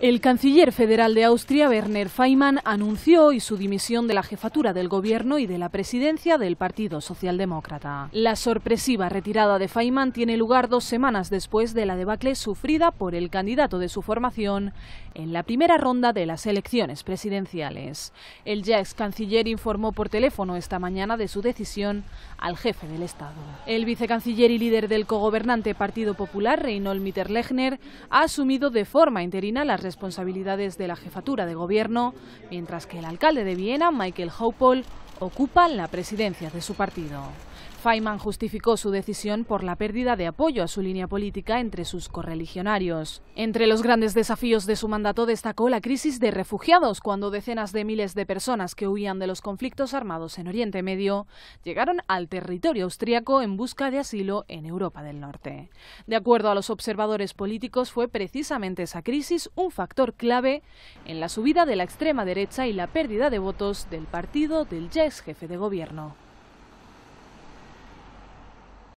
El canciller federal de Austria, Werner Faymann, anunció hoy su dimisión de la jefatura del gobierno y de la presidencia del Partido Socialdemócrata. La sorpresiva retirada de Faymann tiene lugar dos semanas después de la debacle sufrida por el candidato de su formación en la primera ronda de las elecciones presidenciales. El ya ex canciller informó por teléfono esta mañana de su decisión al jefe del Estado. El vicecanciller y líder del cogobernante Partido Popular, Reinhold Mitterlechner, ha asumido de forma las responsabilidades de la jefatura de gobierno, mientras que el alcalde de Viena, Michael Haupol, ocupa la presidencia de su partido. Feynman justificó su decisión por la pérdida de apoyo a su línea política entre sus correligionarios. Entre los grandes desafíos de su mandato destacó la crisis de refugiados, cuando decenas de miles de personas que huían de los conflictos armados en Oriente Medio llegaron al territorio austríaco en busca de asilo en Europa del Norte. De acuerdo a los observadores políticos, fue precisamente esa crisis un factor clave en la subida de la extrema derecha y la pérdida de votos del partido del ya ex jefe de gobierno.